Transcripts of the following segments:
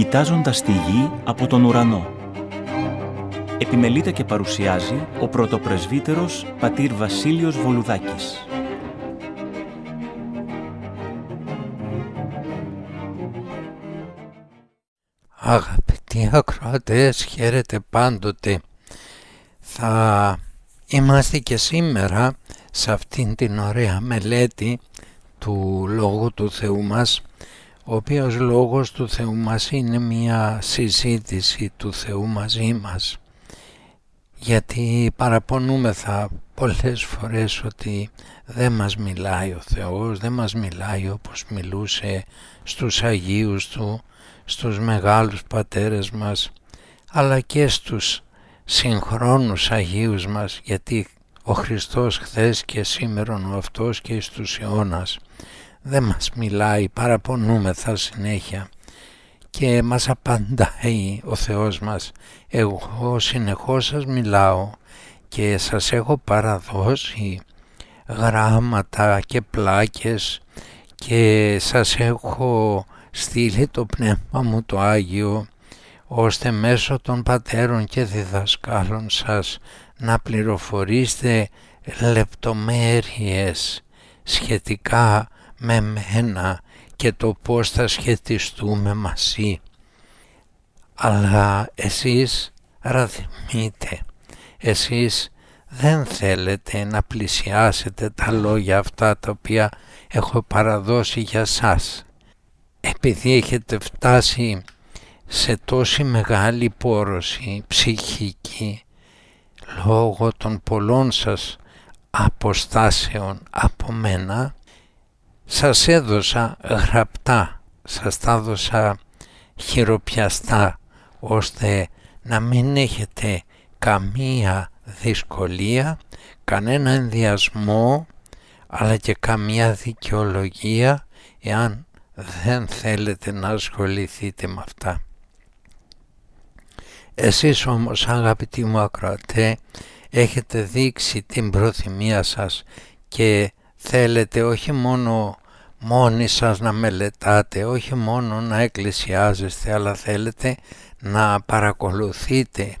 κοιτάζοντας τη γη από τον ουρανό. Επιμελείται και παρουσιάζει ο πρωτοπρεσβύτερος πατήρ Βασίλειος Βολουδάκης. Αγαπητοί ακροατές, χαίρετε πάντοτε. Θα είμαστε και σήμερα σε αυτήν την ωραία μελέτη του Λόγου του Θεού μας ο οποίος λόγος του Θεού μας είναι μια συζήτηση του Θεού μαζί μας γιατί παραπονούμεθα πολλές φορές ότι δεν μας μιλάει ο Θεός, δεν μας μιλάει όπως μιλούσε στους Αγίους Του, στους μεγάλους πατέρες μας, αλλά και στους συγχρόνους Αγίους μας, γιατί ο Χριστός χθες και σήμερον ο Αυτός και στους δεν μας μιλάει, παραπονούμεθα συνέχεια και μας απαντάει ο Θεός μας εγώ συνεχώς σας μιλάω και σας έχω παραδώσει γράμματα και πλάκες και σας έχω στείλει το Πνεύμα μου το Άγιο ώστε μέσω των πατέρων και διδασκάλων σας να πληροφορήσετε λεπτομέρειες σχετικά με μένα και το πώς θα σχετιστούμε μαζί. Αλλά εσείς ραδιμείτε. εσείς δεν θέλετε να πλησιάσετε τα λόγια αυτά τα οποία έχω παραδώσει για σας. Επειδή έχετε φτάσει σε τόση μεγάλη πόρωση ψυχική λόγω των πολλών σας αποστάσεων από μένα σας έδωσα γραπτά, σας τα έδωσα χειροπιαστά, ώστε να μην έχετε καμία δυσκολία, κανένα ενδιασμό, αλλά και καμία δικαιολογία εάν δεν θέλετε να ασχοληθείτε με αυτά. Εσείς όμως αγαπητοί μου ακροατέ έχετε δείξει την προθυμία σας και Θέλετε όχι μόνο μόνοι σας να μελετάτε, όχι μόνο να εκκλησιάζεστε, αλλά θέλετε να παρακολουθείτε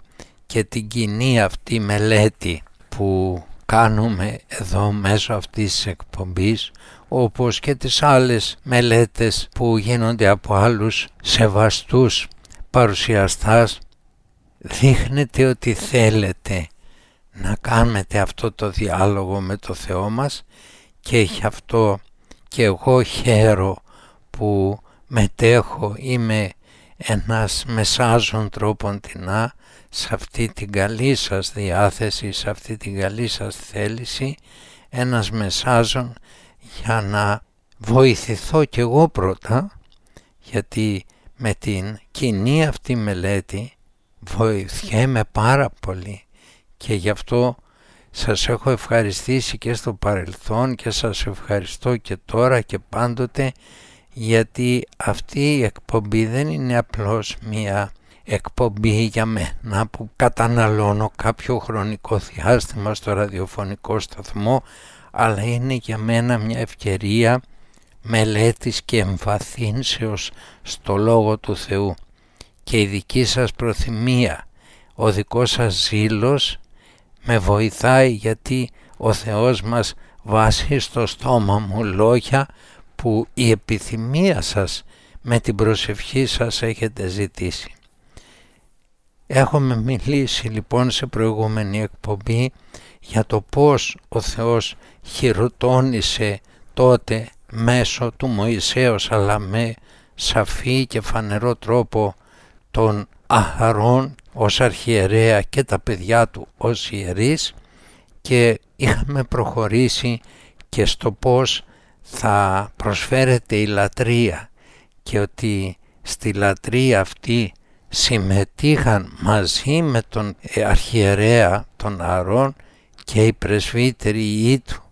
και την κοινή αυτή μελέτη που κάνουμε εδώ μέσω αυτής της εκπομπής όπως και τις άλλες μελέτες που γίνονται από άλλους σεβαστούς παρουσιαστάς δείχνετε ότι θέλετε να κάνετε αυτό το διάλογο με το Θεό μας και γι' αυτό και εγώ χαίρο που μετέχω, είμαι ένας μεσάζων τρόπον τεινά σε αυτή την καλή σας διάθεση, σε αυτή την καλή σας θέληση, ένας μεσάζων για να βοηθηθώ κι εγώ πρώτα, γιατί με την κοινή αυτή μελέτη βοηθιέμαι πάρα πολύ και γι' αυτό σας έχω ευχαριστήσει και στο παρελθόν και σας ευχαριστώ και τώρα και πάντοτε γιατί αυτή η εκπομπή δεν είναι απλώς μία εκπομπή για μένα που καταναλώνω κάποιο χρονικό διάστημα στο ραδιοφωνικό σταθμό αλλά είναι για μένα μια ευκαιρία μελέτης και εμβαθύνσεως στο Λόγο του Θεού και η δική σας προθυμία, ο δικός σας ζήλος με βοηθάει γιατί ο Θεός μας βάσει στο στόμα μου λόγια που η επιθυμία σας με την προσευχή σας έχετε ζητήσει. Έχουμε μιλήσει λοιπόν σε προηγούμενη εκπομπή για το πώς ο Θεός χειροτώνησε τότε μέσω του Μωυσέως αλλά με σαφή και φανερό τρόπο τον Αχαρών ως αρχιερέα και τα παιδιά του ως ιερείς και είχαμε προχωρήσει και στο πώς θα προσφέρεται η λατρεία και ότι στη λατρεία αυτή συμμετείχαν μαζί με τον ε, αρχιερέα των Αρών και οι πρεσβύτεροι οι του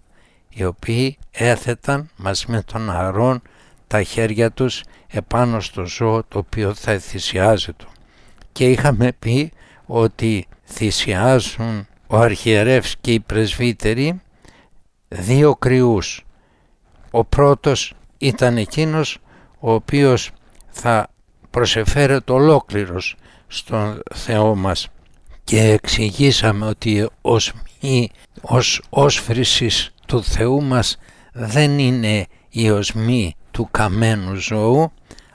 οι οποίοι έθεταν μαζί με τον Αρών τα χέρια τους επάνω στο ζώο το οποίο θα θυσιάζει του και είχαμε πει ότι θυσιάζουν ο αρχιερεύς και οι πρεσβύτεροι δύο κρυούς. Ο πρώτος ήταν εκείνος ο οποίος θα προσεφέρεται ολόκληρος στον Θεό μας και εξηγήσαμε ότι ως, μη, ως όσφρησης του Θεού μας δεν είναι η οσμή του καμένου ζώου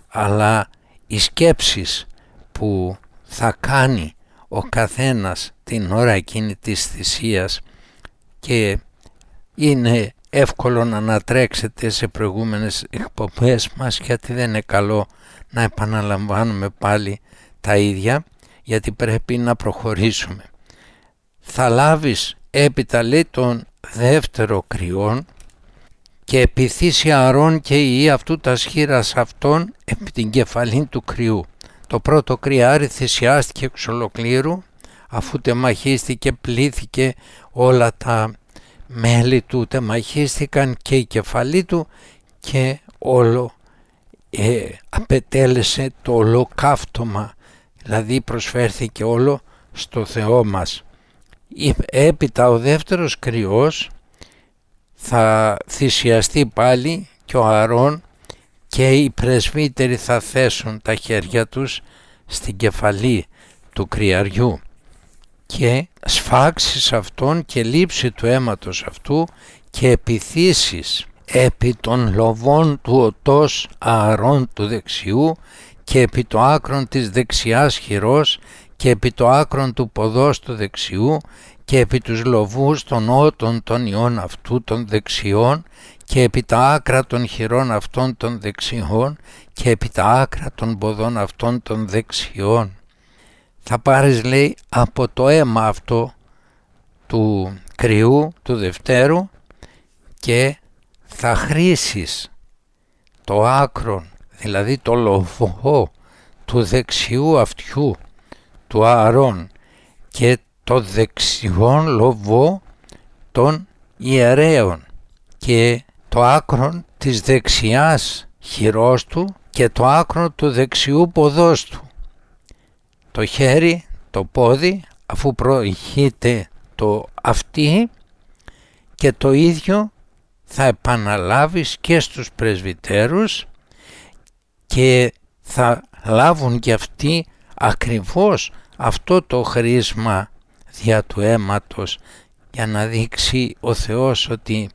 αλλά οι σκέψεις που θα κάνει ο καθένας την ώρα εκείνη της θυσίας και είναι εύκολο να ανατρέξετε σε προηγούμενες εκπομπές μας γιατί δεν είναι καλό να επαναλαμβάνουμε πάλι τα ίδια γιατί πρέπει να προχωρήσουμε. Θα λάβεις έπειτα λέει τον δεύτερο κρυόν και επιθύσει αρών και η αυτού τα σχήρας αυτών επί την κεφαλήν του κρυού. Το πρώτο κρυάρι θυσιάστηκε εξ ολοκλήρου αφού τεμαχίστηκε πλήθηκε όλα τα μέλη του τεμαχίστηκαν και η κεφαλή του και όλο ε, απετέλεσε το ολοκαύτωμα δηλαδή προσφέρθηκε όλο στο Θεό μας. Έπειτα ο δεύτερος κρυός θα θυσιαστεί πάλι και ο Αρών και οι πρεσβύτεροι θα θέσουν τα χέρια τους στην κεφαλή του κρυαριού και σφάξεις αυτών και λήψη του αίματος αυτού και επιθύσεις επί των λοβών του οτός Αρών του δεξιού και επί το άκρον της δεξιάς χειρός και επί το άκρον του ποδός του δεξιού και επί τους λοβούς των ότων των ιών αυτού των δεξιών και επί τα άκρα των χειρών αυτών των δεξιών και επί τα άκρα των ποδών αυτών των δεξιών. Θα πάρεις λέει από το αίμα αυτό του κρυού, του Δευτέρου και θα χρήσεις το άκρο, δηλαδή το λοβό του δεξιού αυτιού του Ααρών και το δεξιόν λοβό των ιερέων και το άκρο της δεξιάς χειρός του και το άκρο του δεξιού ποδός του. Το χέρι, το πόδι, αφού προηγείται το αυτή και το ίδιο θα επαναλάβεις και στους πρεσβυτέρους και θα λάβουν και αυτοί ακριβώς αυτό το χρήσμα δια του αίματος για να δείξει ο Θεός ότι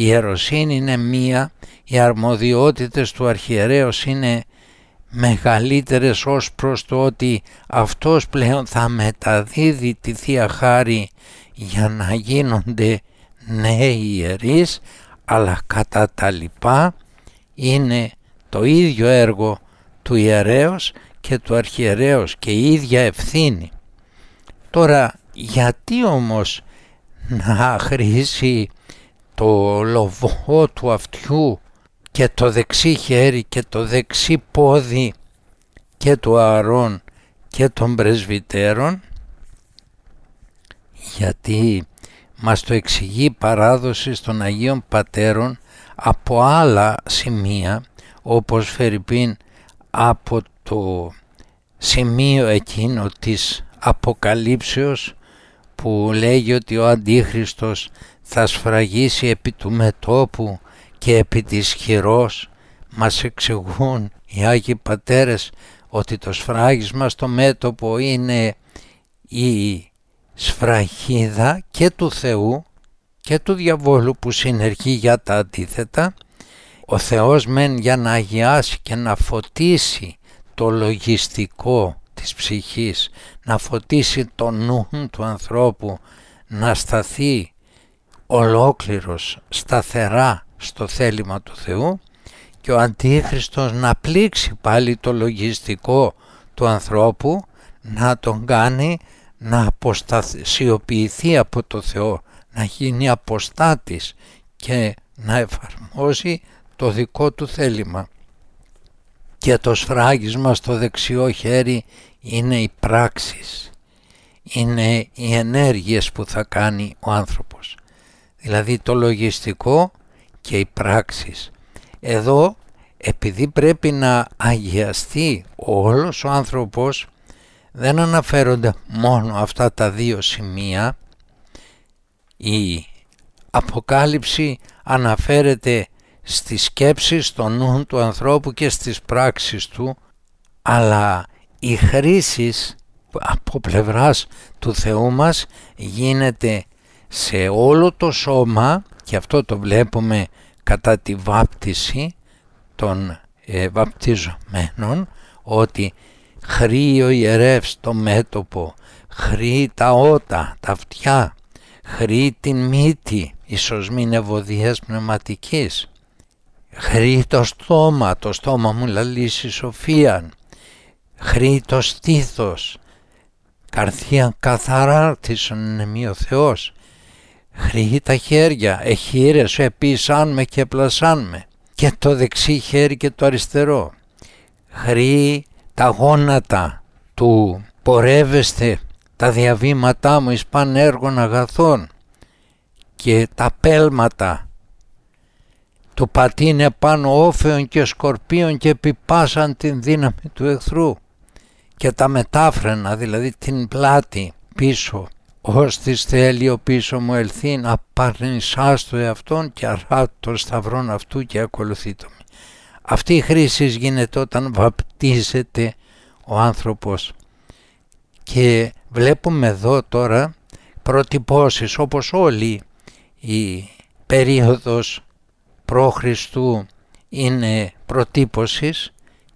η ιεροσύνη είναι μία, οι αρμοδιότητες του αρχιερέως είναι μεγαλύτερες ως προς το ότι αυτός πλέον θα μεταδίδει τη Θεία Χάρη για να γίνονται νέοι ιερείς αλλά κατά τα λοιπά είναι το ίδιο έργο του ιερέως και του αρχιερέως και η ίδια ευθύνη. Τώρα γιατί όμως να χρήσει το λοβό του αυτιού και το δεξί χέρι και το δεξί πόδι και του αρών και των πρεσβυτέρων γιατί μας το εξηγεί η παράδοση των Αγίων Πατέρων από άλλα σημεία όπως Φερρυπίν από το σημείο εκείνο της Αποκαλύψεως που λέγει ότι ο Αντίχριστος θα σφραγίσει επί του μετόπου και επί της χειρός. Μας εξηγούν οι Άγιοι Πατέρες ότι το σφράγισμα στο μέτωπο είναι η σφραγίδα και του Θεού και του διαβόλου που συνεργεί για τα αντίθετα. Ο Θεός μεν για να αγιάσει και να φωτίσει το λογιστικό της ψυχής, να φωτίσει το νου του ανθρώπου, να σταθεί ολόκληρος σταθερά στο θέλημα του Θεού και ο Αντίχριστος να πλήξει πάλι το λογιστικό του ανθρώπου να τον κάνει να αποστασιοποιηθεί από το Θεό, να γίνει αποστάτης και να εφαρμόζει το δικό του θέλημα. Και το σφράγισμα στο δεξιό χέρι είναι οι πράξεις, είναι οι ενέργειες που θα κάνει ο άνθρωπος δηλαδή το λογιστικό και οι πράξεις. Εδώ επειδή πρέπει να αγιαστεί ο όλος ο άνθρωπος δεν αναφέρονται μόνο αυτά τα δύο σημεία η αποκάλυψη αναφέρεται στις σκέψεις, στο νου του ανθρώπου και στις πράξεις του αλλά οι χρήσεις από πλευράς του Θεού μας γίνεται σε όλο το σώμα και αυτό το βλέπουμε κατά τη βάπτιση των ε, βαπτιζομένων ότι χρύει ο ιερεύς το μέτωπο, χρύει τα ότα, τα αυτιά, χρύει την μύτη, ίσως μην ευωδίας πνευματικής, χρύει το στόμα, το στόμα μου λαλήσει σοφία, χρύει το στήθος, καρθία καθαρά της ο Θεός, Χρηεί τα χέρια, επίσαν με και με. και το δεξί χέρι και το αριστερό. Χρήει τα γόνατα του, πορεύεστε τα διαβήματά μου εις πανέργων αγαθών και τα πέλματα του πατίνε πάνω όφεων και σκορπίων και επιπάσαν την δύναμη του εχθρού και τα μετάφρενα δηλαδή την πλάτη πίσω Όστις θέλει ο πίσω μου ελθήν απαρνησάς του εαυτόν και αρά το σταυρών αυτού και ακολουθεί το Αυτή η χρήση γίνεται όταν βαπτίζεται ο άνθρωπος. Και βλέπουμε εδώ τώρα προτυπώσεις όπως όλοι η περίοδος Χριστού είναι προτύπωσης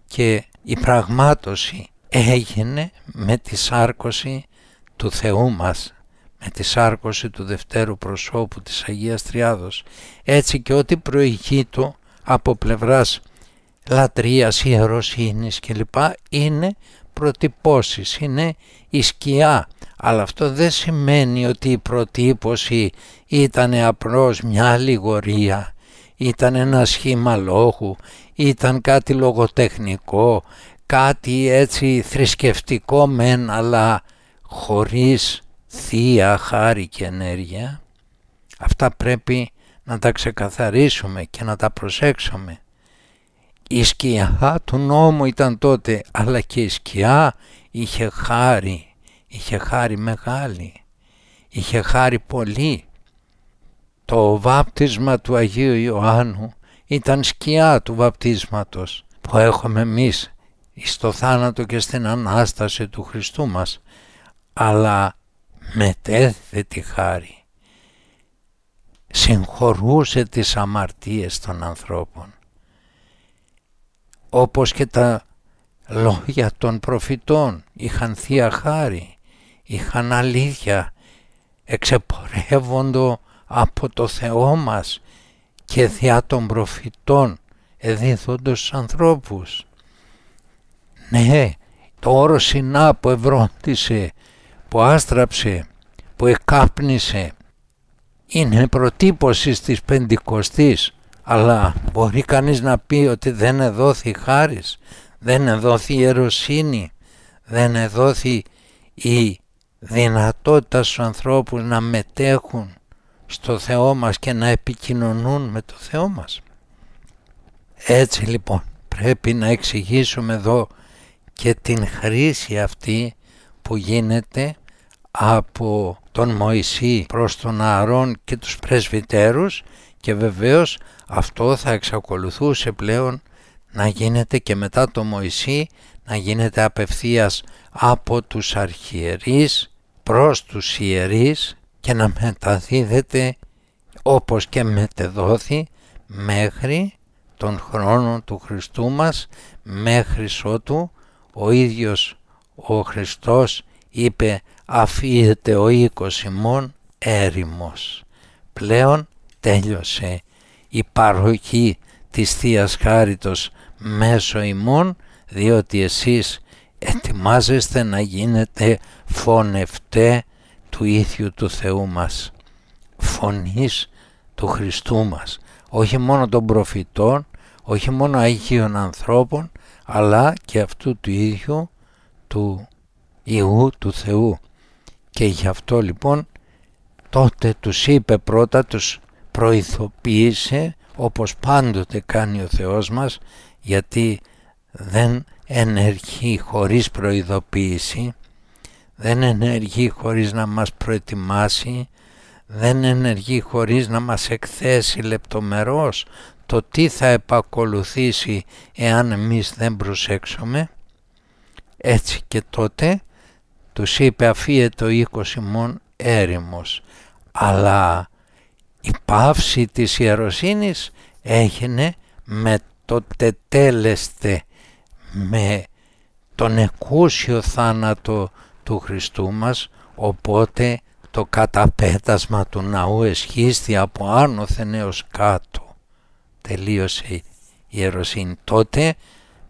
και η πραγμάτωση έγινε με τη σάρκωση του Θεού μας με τη σάρκωση του δευτέρου προσώπου της Αγίας Τριάδος, έτσι και ό,τι προηγεί του από πλευράς λατρείας, ιεροσύνης κλπ. είναι προτυπώσεις, είναι η σκιά. Αλλά αυτό δεν σημαίνει ότι η προτύπωση ήταν απλώς μια λιγορία, ήταν ένα σχήμα λόγου, ήταν κάτι λογοτεχνικό, κάτι έτσι θρησκευτικό μεν αλλά χωρίς θεία χάρη και ενέργεια, αυτά πρέπει να τα ξεκαθαρίσουμε και να τα προσέξουμε. Η σκιά του νόμου ήταν τότε, αλλά και η σκιά είχε χάρη, είχε χάρη μεγάλη, είχε χάρη πολύ. Το βάπτισμα του Αγίου Ιωάννου ήταν σκιά του βαπτίσματος που έχουμε εμείς στο θάνατο και στην Ανάσταση του Χριστού μας. Αλλά μετέθε τη χάρη, συγχωρούσε τις αμαρτίες των ανθρώπων, όπως και τα λόγια των προφητών είχαν θεία χάρη, είχαν αλήθεια, εξεπορεύοντο από το Θεό μας και διά των προφητών εδίδοντος στους ανθρώπους. Ναι, το όρο συνά που που άστραψε, που εκάπνισε, είναι προτύπωση της Πεντηκοστής, αλλά μπορεί κανείς να πει ότι δεν εδόθη χάρις, δεν εδόθη ιεροσύνη, δεν εδόθη η δυνατότητα στους ανθρώπους να μετέχουν στο Θεό μας και να επικοινωνούν με το Θεό μας. Έτσι λοιπόν πρέπει να εξηγήσουμε εδώ και την χρήση αυτή που γίνεται από τον Μωυσή προς τον Ααρών και τους πρεσβυτέρους και βεβαίως αυτό θα εξακολουθούσε πλέον να γίνεται και μετά το Μωυσή να γίνεται απευθείας από τους αρχιερείς προς τους ιερείς και να μεταδίδεται όπως και μετεδόθη μέχρι τον χρόνο του Χριστού μας μέχρι ότου ο ίδιος ο Χριστός είπε αφήνεται ο οίκος ημών έρημος». Πλέον τέλειωσε η παροχή της θείας Χάριτος μέσω ημών, διότι εσείς ετοιμάζεστε να γίνετε φωνευτέ του ίδιου του Θεού μας. Φωνής του Χριστού μας, όχι μόνο των προφητών, όχι μόνο Αγίων ανθρώπων, αλλά και αυτού του ίδιου του Υιού του Θεού. Και γι' αυτό λοιπόν τότε τους είπε πρώτα, τους προειδοποίησε όπως πάντοτε κάνει ο Θεός μας γιατί δεν ενεργεί χωρίς προειδοποίηση, δεν ενεργεί χωρίς να μας προετοιμάσει, δεν ενεργεί χωρίς να μας εκθέσει λεπτομερώς το τι θα επακολουθήσει εάν εμείς δεν προσέξουμε έτσι και τότε τους είπε αφίετο το ημών έρημος. Αλλά η πάυση της ιεροσύνης έγινε με το τετέλεστε, με τον εκούσιο θάνατο του Χριστού μας, οπότε το καταπέτασμα του ναού εσχίστη από άνωθεν έως κάτω. Τελείωσε η ιεροσύνη. Τότε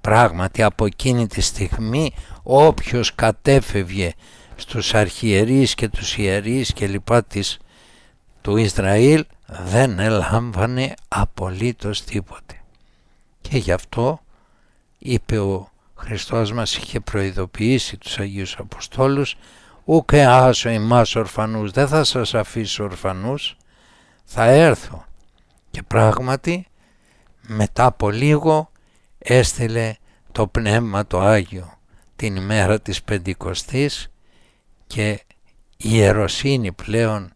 Πράγματι από εκείνη τη στιγμή όποιος κατέφευγε στους αρχιερείς και τους ιερείς και λοιπά της, του Ισραήλ δεν έλαμβανε απολύτως τίποτε. Και γι' αυτό είπε ο Χριστός μας είχε προειδοποιήσει τους Αγίους Αποστόλους «Ούκε άσω ημάς ορφανούς, δεν θα σας αφήσω ορφανούς, θα έρθω». Και πράγματι μετά από λίγο έστειλε το Πνεύμα το Άγιο την ημέρα της Πεντηκοστής και η ιεροσύνη πλέον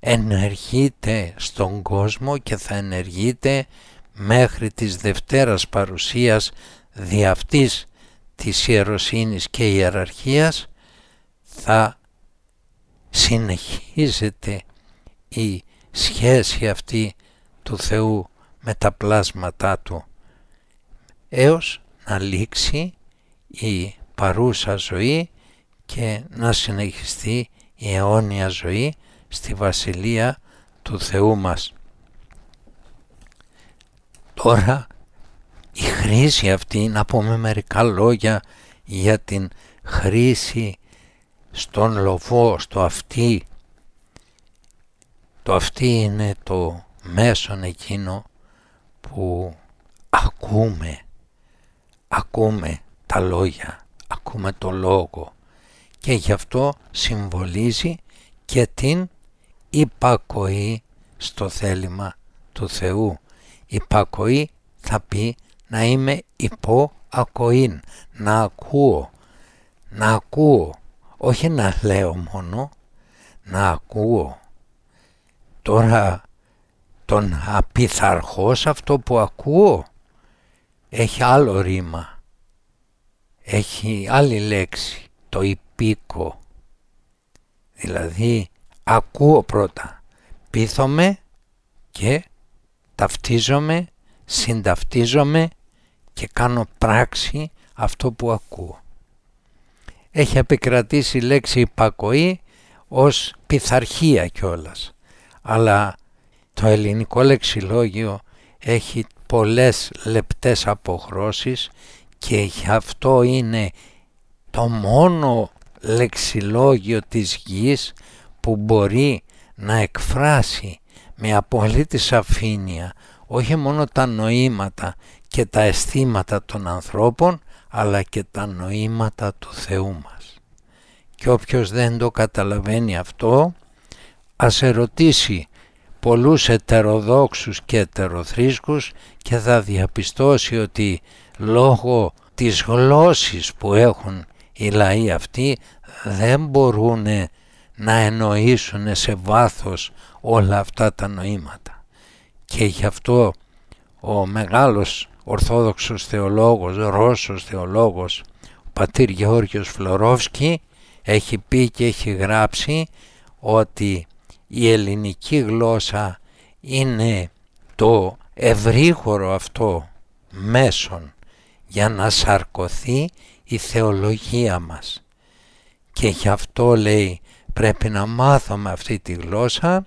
ενεργείται στον κόσμο και θα ενεργείται μέχρι της Δευτέρας παρουσίας δι' αυτής της ιεροσύνης και ιεραρχίας θα συνεχίζεται η σχέση αυτή του Θεού με τα πλάσματά Του έως να λήξει η παρούσα ζωή και να συνεχιστεί η αιώνια ζωή στη Βασιλεία του Θεού μας. Τώρα η χρήση αυτή, να πούμε μερικά λόγια για την χρήση στον λοβό, στο αυτή. Το αυτή είναι το μέσον εκείνο που ακούμε ακούμε τα λόγια, ακούμε το λόγο και γι' αυτό συμβολίζει και την υπακοή στο θέλημα του Θεού. Υπακοή θα πει να είμαι υπό ακοήν, να ακούω, να ακούω, όχι να λέω μόνο, να ακούω. Τώρα τον απειθαρχώ αυτό που ακούω έχει άλλο ρήμα, έχει άλλη λέξη, το υπήκο. Δηλαδή ακούω πρώτα, πείθομαι και ταυτίζομαι, συνταυτίζομαι και κάνω πράξη αυτό που ακούω. Έχει επικρατήσει η λέξη υπακοή ως πειθαρχία κιόλας, αλλά το ελληνικό λεξιλόγιο έχει πολλές λεπτές αποχρώσεις και γι' αυτό είναι το μόνο λεξιλόγιο της γης που μπορεί να εκφράσει με απολύτη σαφήνεια όχι μόνο τα νοήματα και τα αισθήματα των ανθρώπων αλλά και τα νοήματα του Θεού μας. Και όποιος δεν το καταλαβαίνει αυτό ας ερωτήσει πολλούς ετεροδόξους και ετεροθρίσκους και θα διαπιστώσει ότι λόγω της γλώσσης που έχουν οι λαοί αυτοί δεν μπορούν να εννοήσουν σε βάθος όλα αυτά τα νοήματα. Και γι' αυτό ο μεγάλος Ορθόδοξος θεολόγος, Ρώσος θεολόγος, ο πατήρ Γεώργιος Φλωρόφσκι έχει πει και έχει γράψει ότι η ελληνική γλώσσα είναι το ευρύχωρο αυτό μέσον για να σαρκωθεί η θεολογία μας. Και γι' αυτό λέει πρέπει να μάθουμε αυτή τη γλώσσα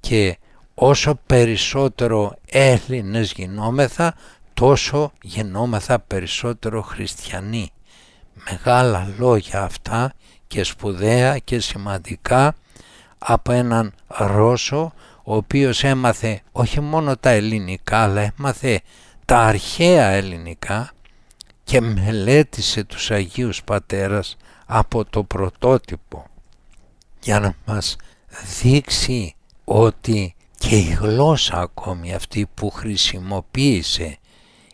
και όσο περισσότερο Έλληνες γινόμεθα τόσο γινόμεθα περισσότερο χριστιανοί. Μεγάλα λόγια αυτά και σπουδαία και σημαντικά από έναν Ρώσο ο οποίος έμαθε όχι μόνο τα ελληνικά αλλά έμαθε τα αρχαία ελληνικά και μελέτησε τους Αγίους Πατέρας από το πρωτότυπο για να μας δείξει ότι και η γλώσσα ακόμη αυτή που χρησιμοποίησε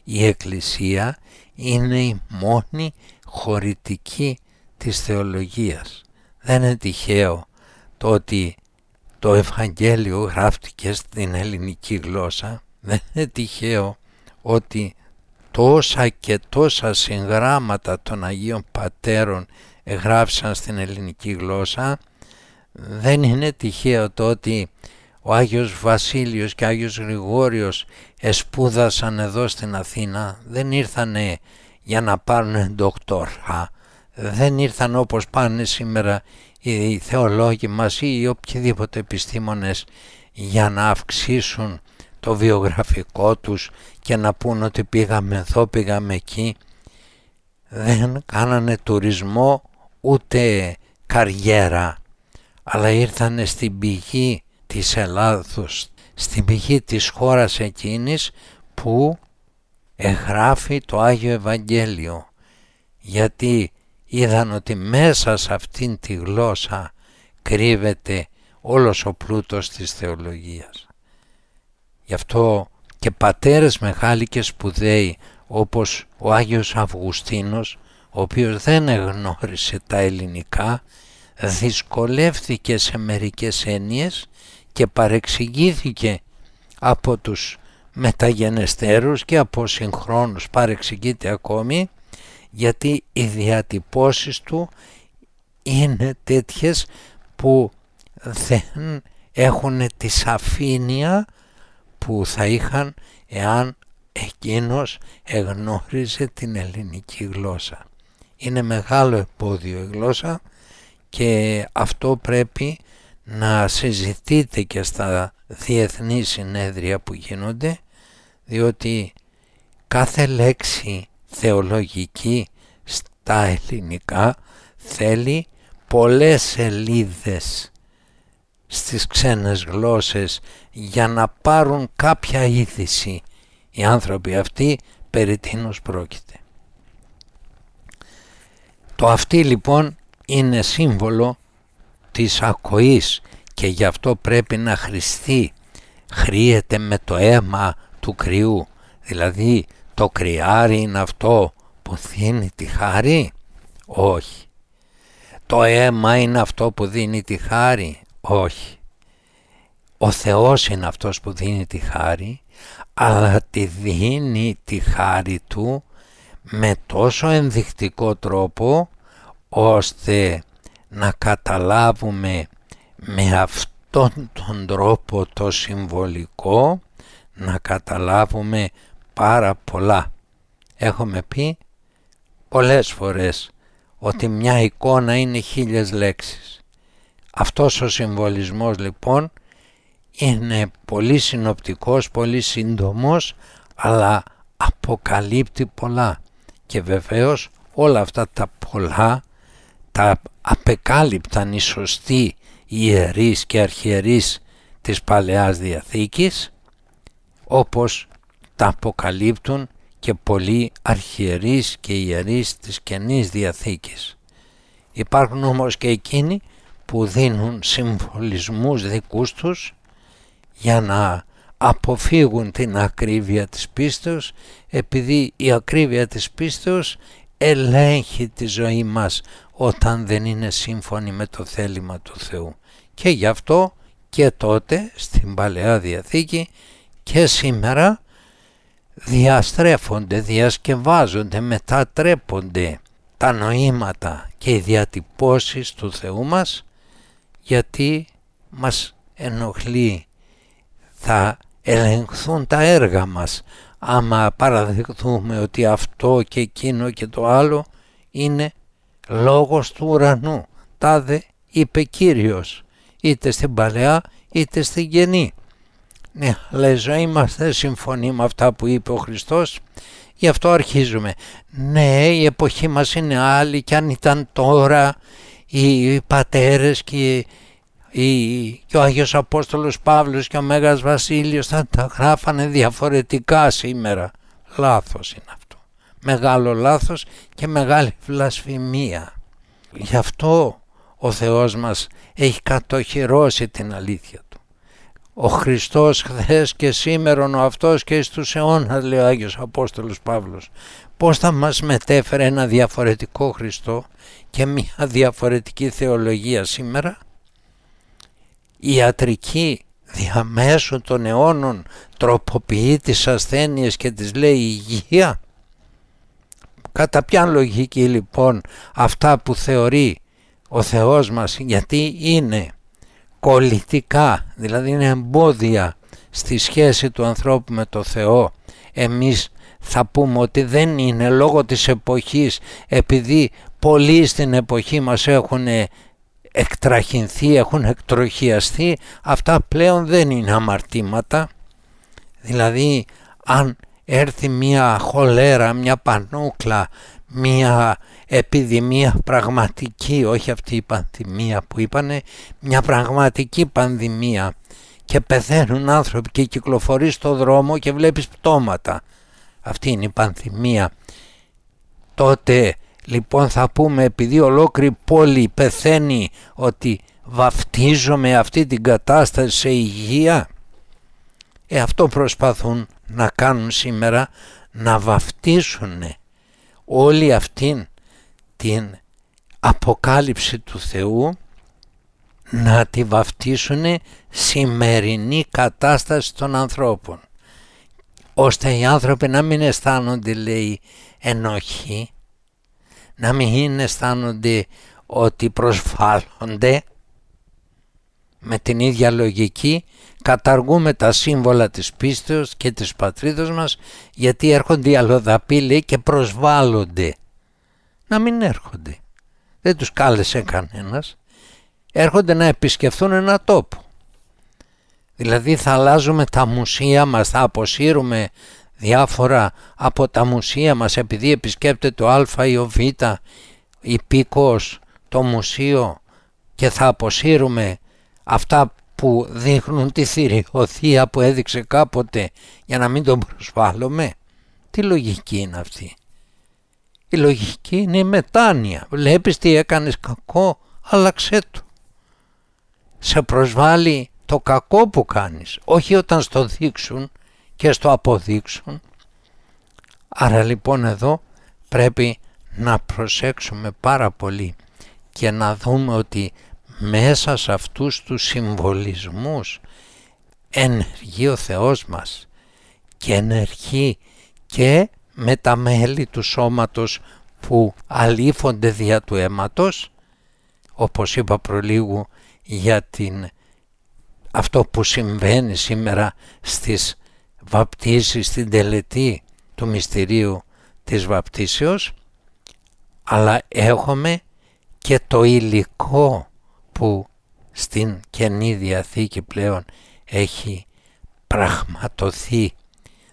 η Εκκλησία είναι η μόνη χωρητική της θεολογίας. Δεν είναι τυχαίο το ότι το Ευαγγέλιο γράφτηκε στην ελληνική γλώσσα δεν είναι τυχαίο ότι τόσα και τόσα συγγράμματα των Αγίων Πατέρων γράφησαν στην ελληνική γλώσσα δεν είναι τυχαίο το ότι ο Άγιος Βασίλειος και ο Άγιος Γρηγόριος εσπούδασαν εδώ στην Αθήνα δεν ήρθανε για να πάρουν δοκτόρα δεν ήρθαν όπως πάνε σήμερα οι θεολόγοι μας ή οι οποιοδήποτε επιστήμονες για να αυξήσουν το βιογραφικό τους και να πούν ότι πήγαμε εδώ, πήγαμε εκεί. Δεν κάνανε τουρισμό ούτε καριέρα, αλλά ήρθανε στην πηγή της Ελλάδος, στην πηγή της χώρας εκείνης που εγγράφει το Άγιο Ευαγγέλιο. Γιατί είδαν ότι μέσα σε αυτήν τη γλώσσα κρύβεται όλος ο πλούτος της θεολογίας. Γι' αυτό και πατέρες μεγάλοι και σπουδαίοι όπως ο Άγιος Αυγουστίνος, ο οποίος δεν εγνώρισε τα ελληνικά, δυσκολεύθηκε σε μερικές έννοιες και παρεξηγήθηκε από τους μεταγενεστέρους και από συγχρόνους παρεξηγείται ακόμη γιατί οι διατυπώσεις του είναι τέτοιες που δεν έχουν τη σαφήνεια που θα είχαν εάν εκείνος εγνώριζε την ελληνική γλώσσα. Είναι μεγάλο επόδιο η γλώσσα και αυτό πρέπει να συζητείτε και στα διεθνή συνέδρια που γίνονται διότι κάθε λέξη θεολογική στα ελληνικά θέλει πολλές σελίδες στις ξένες γλώσσες για να πάρουν κάποια είδηση οι άνθρωποι αυτοί περί πρόκειται. Το αυτή λοιπόν είναι σύμβολο της ακοής και γι' αυτό πρέπει να χρηστεί. χρήεται με το αίμα του κρυού. Δηλαδή το κρυάρι είναι αυτό που δίνει τη χάρη. Όχι. Το αίμα είναι αυτό που δίνει τη χάρη. Όχι. Ο Θεός είναι αυτός που δίνει τη χάρη, αλλά τη δίνει τη χάρη Του με τόσο ενδεικτικό τρόπο, ώστε να καταλάβουμε με αυτόν τον τρόπο το συμβολικό, να καταλάβουμε πάρα πολλά. Έχουμε πει πολλές φορές ότι μια εικόνα είναι χίλιες λέξεις. Αυτός ο συμβολισμός λοιπόν είναι πολύ συνοπτικός, πολύ σύντομος, αλλά αποκαλύπτει πολλά. Και βεβαίως όλα αυτά τα πολλά τα απεκάλυπταν οι σωστοί ιερείς και αρχιερείς της Παλαιάς Διαθήκης, όπως τα αποκαλύπτουν και πολλοί αρχιερείς και ιερείς της Καινής Διαθήκης. Υπάρχουν όμως και εκείνοι που δίνουν συμβολισμούς δικούς τους για να αποφύγουν την ακρίβεια της πίστεως επειδή η ακρίβεια της πίστεως ελέγχει τη ζωή μας όταν δεν είναι σύμφωνη με το θέλημα του Θεού. Και γι' αυτό και τότε στην Παλαιά Διαθήκη και σήμερα διαστρέφονται, διασκευάζονται, μετατρέπονται τα νοήματα και οι διατυπώσεις του Θεού μας γιατί μας ενοχλεί θα ελεγχθούν τα έργα μας άμα παραδειχθούμε ότι αυτό και εκείνο και το άλλο είναι λόγος του ουρανού τάδε είπε Κύριος είτε στην Παλαιά είτε στην Γενή ναι, λες ε, είμαστε, συμφωνεί με αυτά που είπε ο Χριστός, γι' αυτό αρχίζουμε. Ναι, η εποχή μας είναι άλλη και αν ήταν τώρα οι πατέρες και, ο Άγιος Απόστολος Παύλος και ο Μέγας Βασίλειος θα τα γράφανε διαφορετικά σήμερα. Λάθος είναι αυτό. Μεγάλο λάθος και μεγάλη βλασφημία. Γι' αυτό ο Θεός μας έχει κατοχυρώσει την αλήθεια ο Χριστός χθες και σήμερον ο αυτός και τους αιώνας λέει ο Άγιος Απόστολος Παύλος πως θα μας μετέφερε ένα διαφορετικό Χριστό και μια διαφορετική θεολογία σήμερα η ιατρική διαμέσου των αιώνων τροποποιεί τις ασθένειες και τις λέει υγεία κατά ποια λογική λοιπόν αυτά που θεωρεί ο Θεός μας γιατί είναι κολλητικά, δηλαδή είναι εμπόδια στη σχέση του ανθρώπου με το Θεό. Εμείς θα πούμε ότι δεν είναι λόγω της εποχής επειδή πολλοί στην εποχή μας έχουν εκτραχυνθεί, έχουν εκτροχιαστεί αυτά πλέον δεν είναι αμαρτήματα δηλαδή αν έρθει μια χολέρα, μια πανούκλα μια επιδημία πραγματική, όχι αυτή η πανδημία που είπανε, μια πραγματική πανδημία και πεθαίνουν άνθρωποι και κυκλοφορείς στο δρόμο και βλέπεις πτώματα. Αυτή είναι η πανδημία. Τότε λοιπόν θα πούμε επειδή ολόκληρη πόλη πεθαίνει ότι βαφτίζομαι αυτή την κατάσταση σε υγεία. Ε, αυτό προσπαθούν να κάνουν σήμερα να βαφτίσουνε όλη αυτήν την αποκάλυψη του Θεού να τη βαφτίσουν σημερινή κατάσταση των ανθρώπων ώστε οι άνθρωποι να μην αισθάνονται λέει ενοχή να μην αισθάνονται ότι προσβάλλονται με την ίδια λογική καταργούμε τα σύμβολα της πίστεως και της πατρίδος μας γιατί έρχονται οι αλλοδαποί και προσβάλλονται. Να μην έρχονται. Δεν τους κάλεσε κανένας. Έρχονται να επισκεφθούν ένα τόπο. Δηλαδή θα αλλάζουμε τα μουσεία μας, θα αποσύρουμε διάφορα από τα μουσεία μας επειδή επισκέπτεται το α ή ο β η πίκος, το μουσείο και θα αποσύρουμε αυτά που δείχνουν τη θηριωθία που έδειξε κάποτε για να μην τον προσβάλλουμε. Τι λογική είναι αυτή. Η λογική είναι η μετάνοια. Βλέπεις τι έκανες κακό, άλλαξέ του. Σε προσβάλλει το κακό που κάνεις, όχι όταν στο δείξουν και στο αποδείξουν. Άρα λοιπόν εδώ πρέπει να προσέξουμε πάρα πολύ και να δούμε ότι μέσα σε αυτούς τους συμβολισμούς ενεργεί ο Θεός μας και ενεργεί και με τα μέλη του σώματος που αλήφονται δια του αίματος όπως είπα προλίγου για την, αυτό που συμβαίνει σήμερα στις βαπτίσεις, στην τελετή του μυστηρίου της βαπτίσεως αλλά έχουμε και το υλικό που στην Καινή Διαθήκη πλέον έχει πραγματοθεί.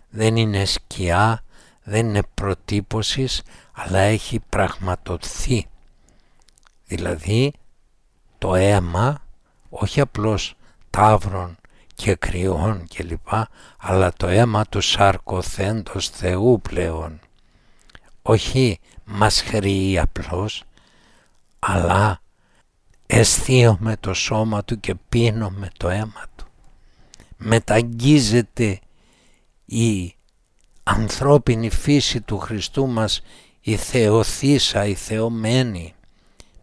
Δεν είναι σκιά, δεν είναι προτύπωσης, αλλά έχει πραγματοθεί. Δηλαδή το αίμα όχι απλώς τάβρων και κρυών κλπ αλλά το αίμα του σαρκοθέντος Θεού πλέον. Όχι μας χρειεί απλώς αλλά Αισθείω με το σώμα του και πίνω με το αίμα του. Μεταγγίζεται η ανθρώπινη φύση του Χριστού μας, η θεοθύσα, η θεωμένη.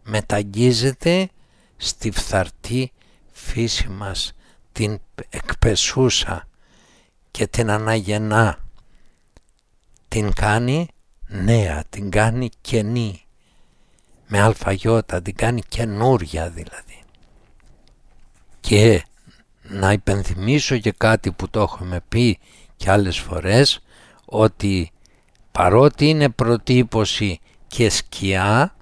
Μεταγγίζεται στη φθαρτή φύση μας, την εκπεσούσα και την αναγεννά. Την κάνει νέα, την κάνει καινή με αλφαγιώτα, την κάνει καινούρια δηλαδή. Και να υπενθυμίσω και κάτι που το έχουμε πει και άλλες φορές, ότι παρότι είναι προτύπωση και σκιά,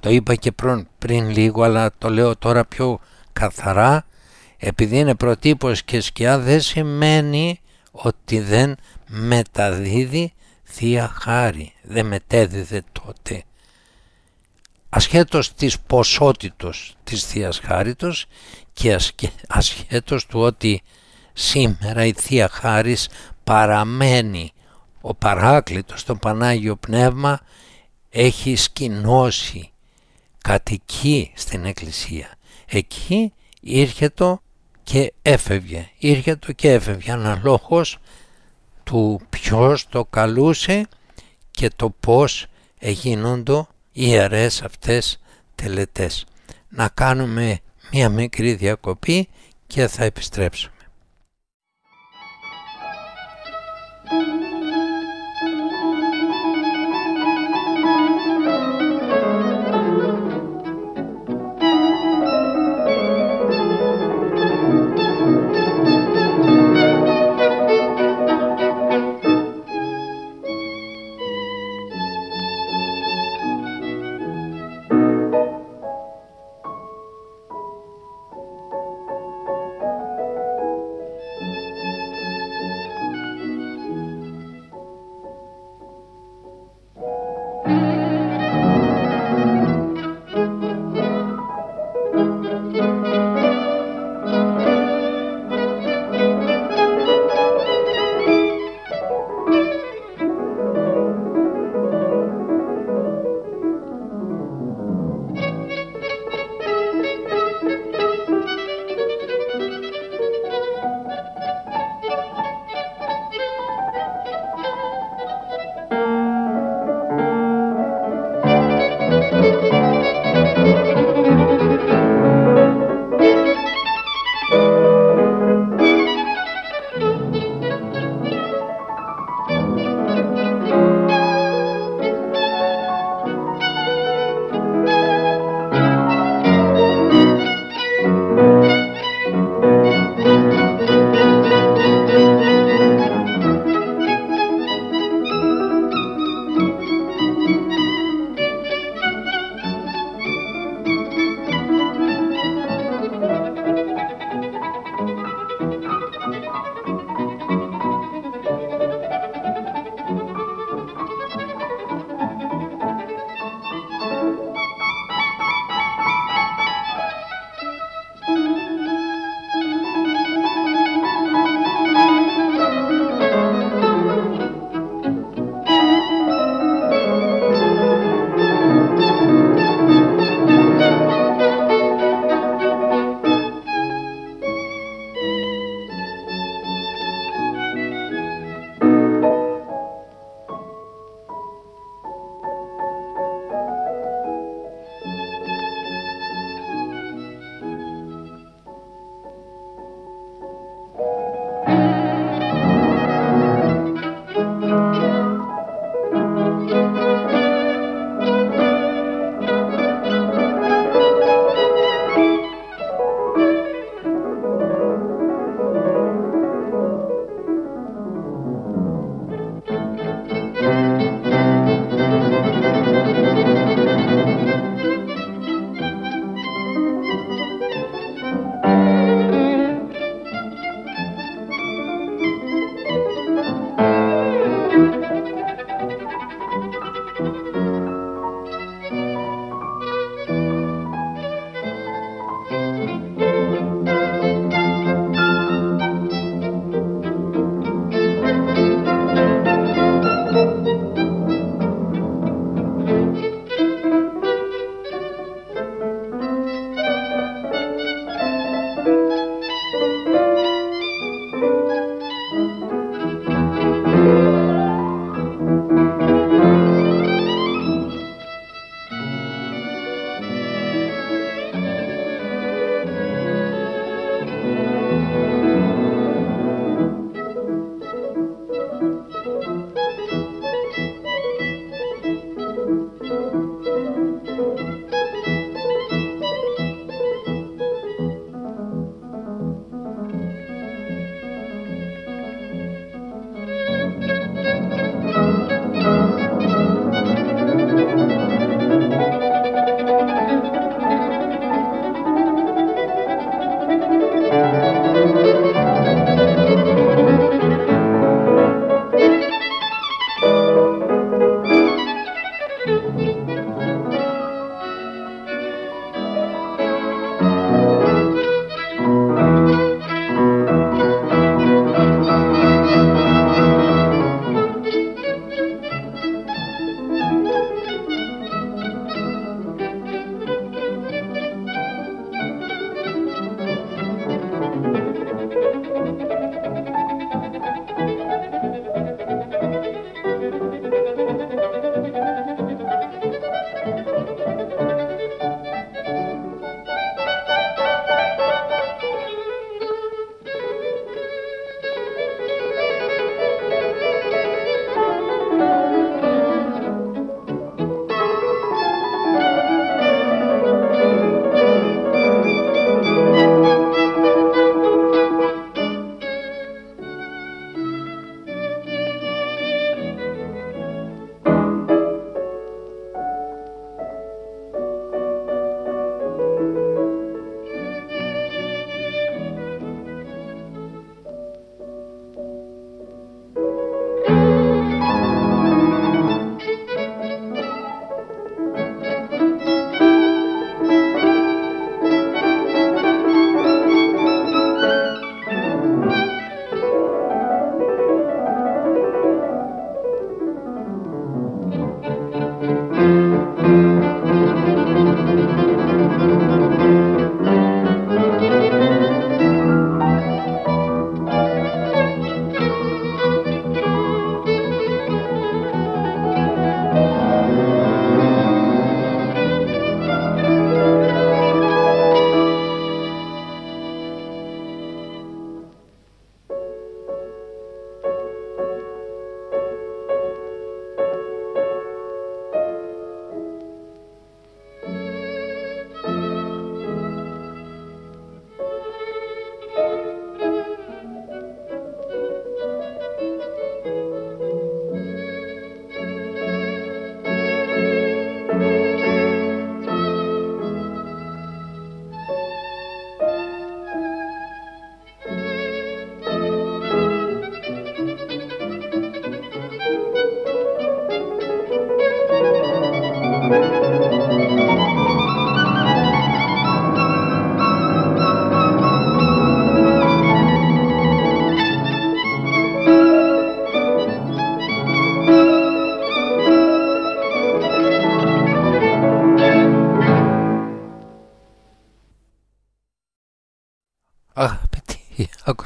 το είπα και πριν, πριν λίγο αλλά το λέω τώρα πιο καθαρά, επειδή είναι προτύπωση και σκιά δεν σημαίνει ότι δεν μεταδίδει θεία χάρη, δεν μετέδιδε τότε ασχέτως της ποσότητος της θείας Χάριτος και ασχέτως του ότι σήμερα η Θεία Χάρις παραμένει ο παράκλητος το Πανάγιο Πνεύμα έχει σκηνώσει κατοικεί στην Εκκλησία εκεί ήρχε το και έφευγε ήρχε το και έφευγε αναλόγως του ποιος το καλούσε και το πως εγίνοντο ιερές αυτές τελετές. Να κάνουμε μία μικρή διακοπή και θα επιστρέψουμε.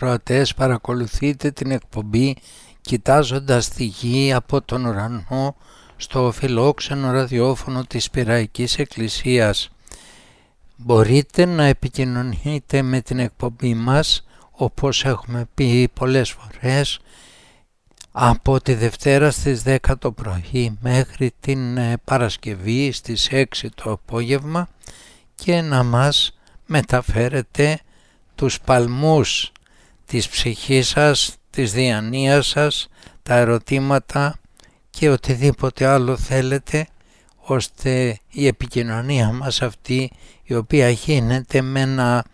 ακροατές παρακολουθείτε την εκπομπή κοιτάζοντας τη γη από τον ουρανό στο φιλόξενο ραδιόφωνο της Πυραϊκής Εκκλησίας. Μπορείτε να επικοινωνείτε με την εκπομπή μας όπως έχουμε πει πολλές φορές από τη Δευτέρα στις 10 το πρωί μέχρι την ε, Παρασκευή στις 6 το απόγευμα και να μας μεταφέρετε τους παλμούς της ψυχής σας, της διανοίας σας, τα ερωτήματα και οτιδήποτε άλλο θέλετε ώστε η επικοινωνία μας αυτή η οποία γίνεται με ένα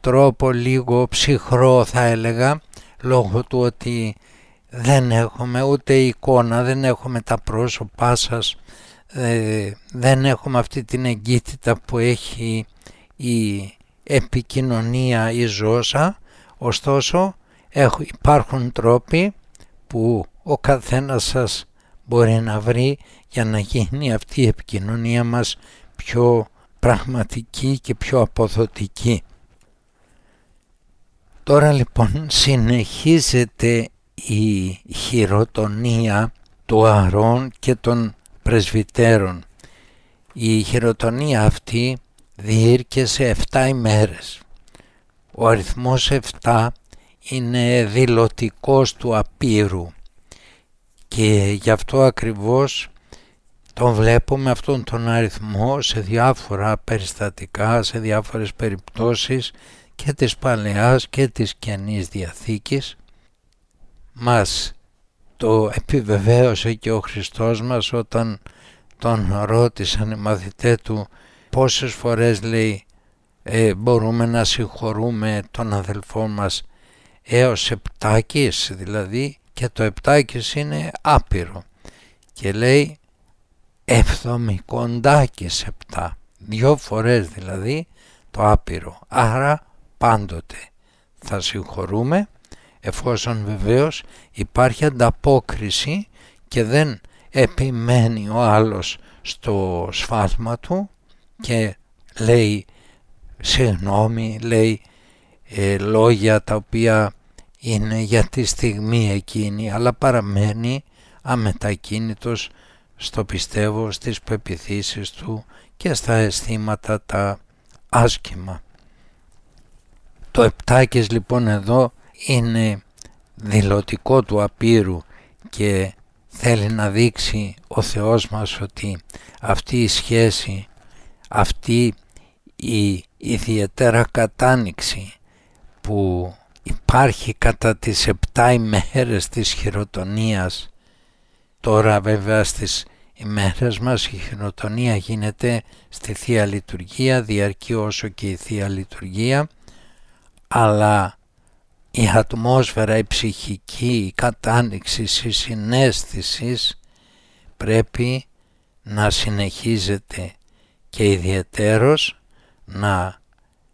τρόπο λίγο ψυχρό θα έλεγα λόγω του ότι δεν έχουμε ούτε εικόνα, δεν έχουμε τα πρόσωπά σας, ε, δεν έχουμε αυτή την εγκύτητα που έχει η επικοινωνία η ζώσα Ωστόσο υπάρχουν τρόποι που ο καθένας σας μπορεί να βρει για να γίνει αυτή η επικοινωνία μας πιο πραγματική και πιο αποδοτική. Τώρα λοιπόν συνεχίζεται η χειροτονία του αρών και των πρεσβυτέρων. Η χειροτονία αυτή διήρκεσε 7 ημέρες. Ο αριθμός 7 είναι δηλωτικός του απείρου και γι' αυτό ακριβώς τον βλέπουμε αυτόν τον αριθμό σε διάφορα περιστατικά, σε διάφορες περιπτώσεις και της Παλαιάς και της Καινής Διαθήκης. Μας το επιβεβαίωσε και ο Χριστός μας όταν τον ρώτησαν οι μαθητές του πόσες φορές λέει ε, μπορούμε να συγχωρούμε τον αδελφό μας έως επτάκης δηλαδή και το επτάκης είναι άπειρο και λέει εβδομικοντάκης επτά δυο φορές δηλαδή το άπειρο άρα πάντοτε θα συγχωρούμε εφόσον βεβαίως υπάρχει ανταπόκριση και δεν επιμένει ο άλλος στο σφάσμα του και λέει συγγνώμη, λέει ε, λόγια τα οποία είναι για τη στιγμή εκείνη, αλλά παραμένει αμετακίνητος στο πιστεύω, στις πεπιθήσεις του και στα αισθήματα τα άσκημα. Το επτάκες λοιπόν εδώ είναι δηλωτικό του απείρου και θέλει να δείξει ο Θεός μας ότι αυτή η σχέση, αυτή η ιδιαίτερα κατάνοιξη που υπάρχει κατά τις 7 ημέρες της χειροτονίας. Τώρα βέβαια στις ημέρες μας η χειροτονία γίνεται στη Θεία Λειτουργία, διαρκεί όσο και η Θεία Λειτουργία, αλλά η ατμόσφαιρα, η ψυχική, η κατάνοιξη, η συνέστηση πρέπει να συνεχίζεται και ιδιαίτερος να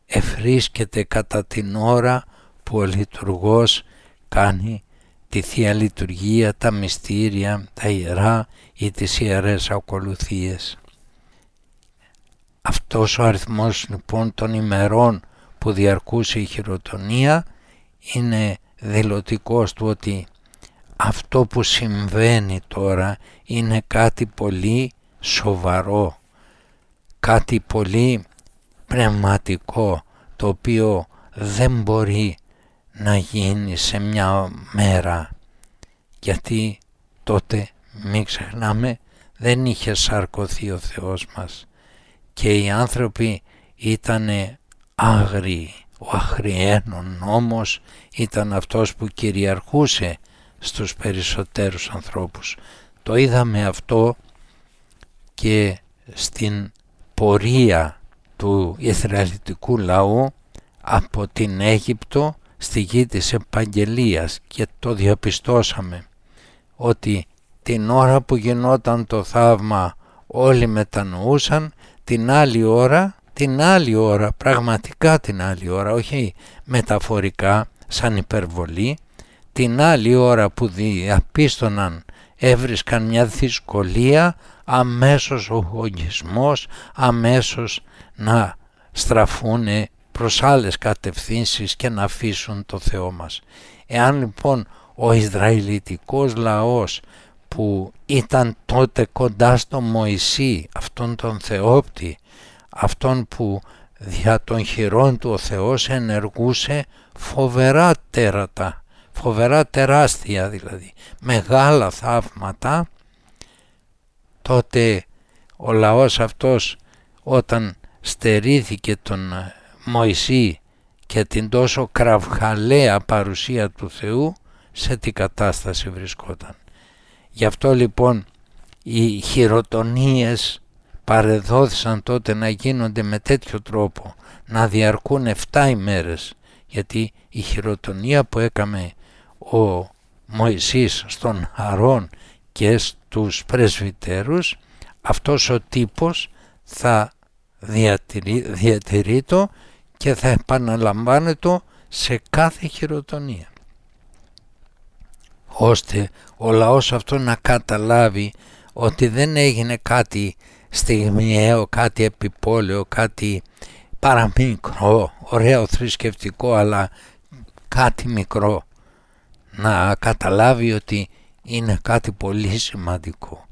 ευρίσκεται κατά την ώρα που ο λειτουργός κάνει τη Θεία Λειτουργία, τα μυστήρια, τα ιερά ή τις ιερές ακολουθίες. Αυτός ο αριθμός λοιπόν των ημερών που διαρκούσε η χειροτονία είναι δηλωτικός του ότι αυτό που συμβαίνει τώρα είναι κάτι πολύ σοβαρό, κάτι πολύ πνευματικό το οποίο δεν μπορεί να γίνει σε μια μέρα γιατί τότε μην ξεχνάμε δεν είχε σαρκωθεί ο Θεός μας και οι άνθρωποι ήταν άγριοι. Ο αχριένων νόμος ήταν αυτός που κυριαρχούσε στους περισσότερους ανθρώπους. Το είδαμε αυτό και στην πορεία του Ισραηλιτικού λαού από την Αίγυπτο στη γη της επαγγελίας και το διαπιστώσαμε ότι την ώρα που γινόταν το θαύμα όλοι μετανοούσαν την άλλη ώρα, την άλλη ώρα, πραγματικά την άλλη ώρα, όχι μεταφορικά σαν υπερβολή, την άλλη ώρα που διαπίστωναν έβρισκαν μια δυσκολία αμέσως ο γογισμός, αμέσως να στραφούν προς άλλες κατευθύνσεις και να αφήσουν το Θεό μας. Εάν λοιπόν ο Ισραηλιτικός λαός που ήταν τότε κοντά στο Μωυσή, αυτόν τον Θεόπτη, αυτόν που δια των χειρών του ο Θεός ενεργούσε φοβερά τέρατα, φοβερά τεράστια δηλαδή, μεγάλα θαύματα, τότε ο λαός αυτός όταν στερήθηκε τον ε, Μωυσή και την τόσο κραυχαλαία παρουσία του Θεού σε τι κατάσταση βρισκόταν. Γι' αυτό λοιπόν οι χειροτονίες παρεδόθησαν τότε να γίνονται με τέτοιο τρόπο, να διαρκούν 7 ημέρες, γιατί η χειροτονία που έκαμε ο Μωυσής στον Αρών και στους πρεσβυτέρους αυτός ο τύπος θα διατηρεί, και θα επαναλαμβάνεται σε κάθε χειροτονία ώστε ο λαός αυτό να καταλάβει ότι δεν έγινε κάτι στιγμιαίο, κάτι επιπόλαιο, κάτι παραμικρό, ωραίο θρησκευτικό αλλά κάτι μικρό. Να καταλάβει ότι είναι κάτι πολύ σημαντικό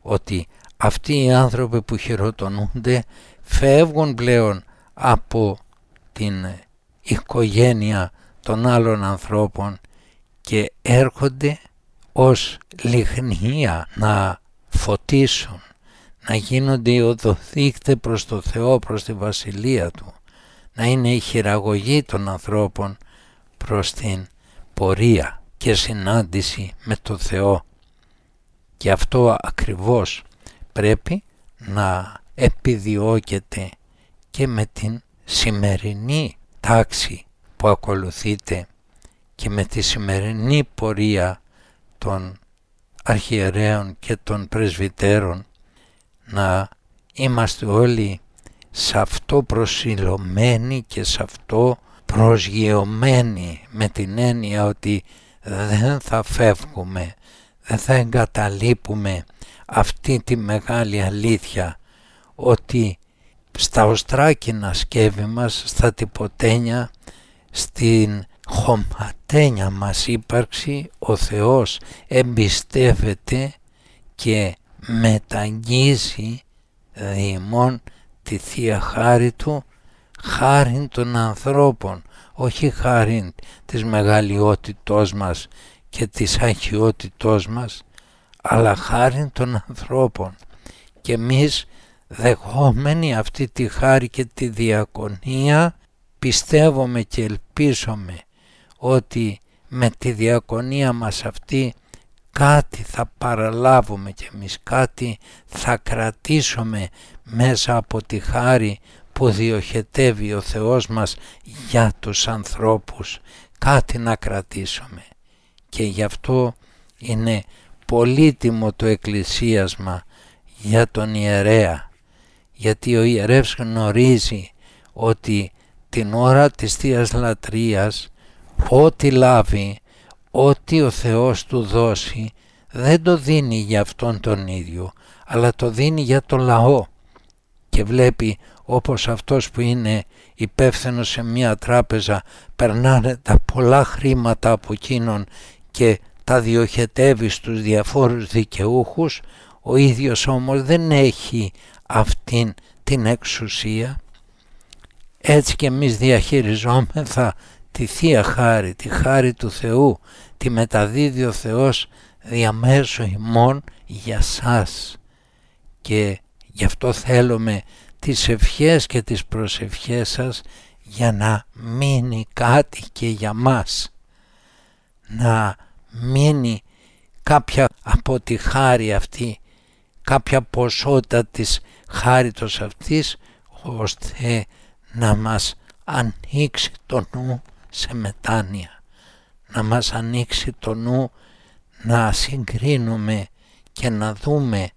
ότι αυτοί οι άνθρωποι που χειροτονούνται φεύγουν πλέον από την οικογένεια των άλλων ανθρώπων και έρχονται ως λιχνία να φωτίσουν, να γίνονται οι οδοθήκτε προς το Θεό, προς τη Βασιλεία Του, να είναι η χειραγωγή των ανθρώπων προς την πορεία και συνάντηση με το Θεό. Και αυτό ακριβώς πρέπει να επιδιώκεται και με την σημερινή τάξη που ακολουθείτε και με τη σημερινή πορεία των αρχιερέων και των πρεσβυτέρων να είμαστε όλοι σε αυτό προσιλωμένοι και σε αυτό προσγειωμένοι με την έννοια ότι δεν θα φεύγουμε, δεν θα εγκαταλείπουμε αυτή τη μεγάλη αλήθεια ότι στα οστράκινα σκεύη μας, στα τυποτένια, στην χωματένια μας ύπαρξη ο Θεός εμπιστεύεται και μεταγγίζει δημόν τη Θεία Χάρη Του, χάριν των ανθρώπων όχι χάριν της μεγαλειότητός μας και της αχιότητός μας, αλλά χάρη των ανθρώπων. Και εμείς δεχόμενοι αυτή τη χάρη και τη διακονία, πιστεύουμε και ελπίζουμε ότι με τη διακονία μας αυτή κάτι θα παραλάβουμε και εμείς κάτι θα κρατήσουμε μέσα από τη χάρη που διοχετεύει ο Θεός μας για τους ανθρώπους. Κάτι να κρατήσουμε. Και γι' αυτό είναι πολύτιμο το εκκλησίασμα για τον ιερέα. Γιατί ο ιερεύς γνωρίζει ότι την ώρα της Θείας Λατρείας ό,τι λάβει, ό,τι ο Θεός του δώσει δεν το δίνει για αυτόν τον ίδιο αλλά το δίνει για το λαό και βλέπει όπως αυτός που είναι υπεύθυνο σε μια τράπεζα περνάνε τα πολλά χρήματα από εκείνον και τα διοχετεύει στους διαφόρους δικαιούχους, ο ίδιος όμως δεν έχει αυτήν την εξουσία. Έτσι και εμείς διαχειριζόμεθα τη Θεία Χάρη, τη Χάρη του Θεού, τη μεταδίδει ο Θεός διαμέσου ημών για σας. Και γι' αυτό θέλουμε τις ευχές και τις προσευχές σας για να μείνει κάτι και για μας. Να μείνει κάποια από τη χάρη αυτή, κάποια ποσότητα της χάριτος αυτής, ώστε να μας ανοίξει το νου σε μετάνοια. Να μας ανοίξει το νου να συγκρίνουμε και να δούμε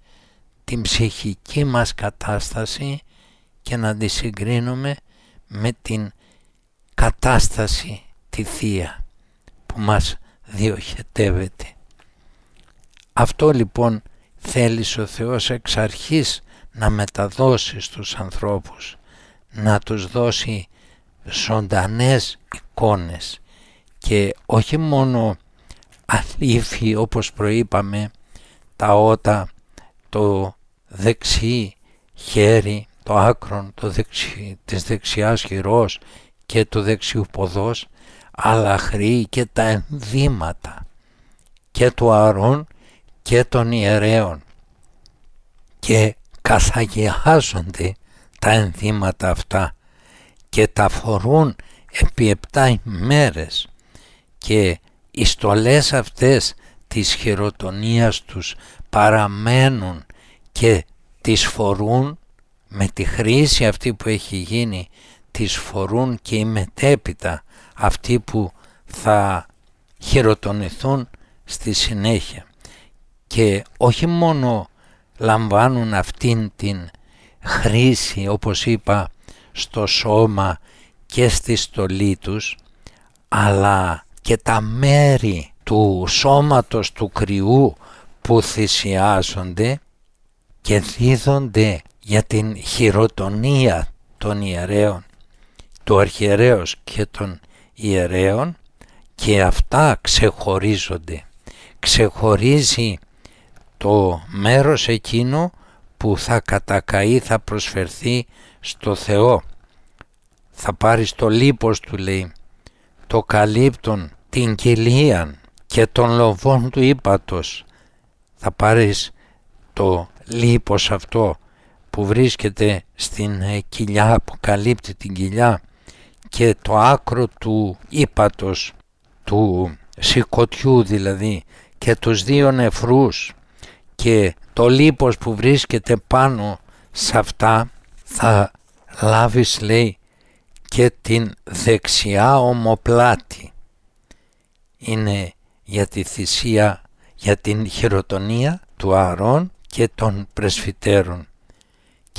την ψυχική μας κατάσταση και να τη συγκρίνουμε με την κατάσταση τη Θεία που μας διοχετεύεται. Αυτό λοιπόν θέλεις ο Θεός εξ αρχής να μεταδώσεις στους ανθρώπους, να τους δώσει σοντανές εικόνες και όχι μόνο αλήφη όπως προείπαμε τα ότα, το δεξί χέρι το άκρον το της δεξιάς χειρός και του δεξιού ποδός, αλλά χρήει και τα ενδύματα και του αρών και των ιερέων και καθαγιάζονται τα ενδύματα αυτά και τα φορούν επί επτά ημέρες και οι στολές αυτές της χειροτονίας τους παραμένουν και τις φορούν με τη χρήση αυτή που έχει γίνει τις φορούν και οι μετέπειτα αυτοί που θα χειροτονηθούν στη συνέχεια και όχι μόνο λαμβάνουν αυτήν την χρήση όπως είπα στο σώμα και στη στολή τους αλλά και τα μέρη του σώματος του κρυού που θυσιάζονται και δίδονται για την χειροτονία των ιερέων, του αρχιερέως και των ιερέων και αυτά ξεχωρίζονται. Ξεχωρίζει το μέρος εκείνο που θα κατακαεί, θα προσφερθεί στο Θεό. Θα πάρει το λίπος του λέει, το καλύπτον, την κελίαν και τον λοβόν του ύπατος. Θα πάρεις το λίπος αυτό που βρίσκεται στην ε, κοιλιά, που καλύπτει την κοιλιά και το άκρο του ύπατος, του σηκωτιού δηλαδή και τους δύο νεφρούς και το λίπος που βρίσκεται πάνω σε αυτά θα λάβεις λέει και την δεξιά ομοπλάτη. Είναι για τη θυσία, για την χειροτονία του Αρών και των πρεσφυτέρων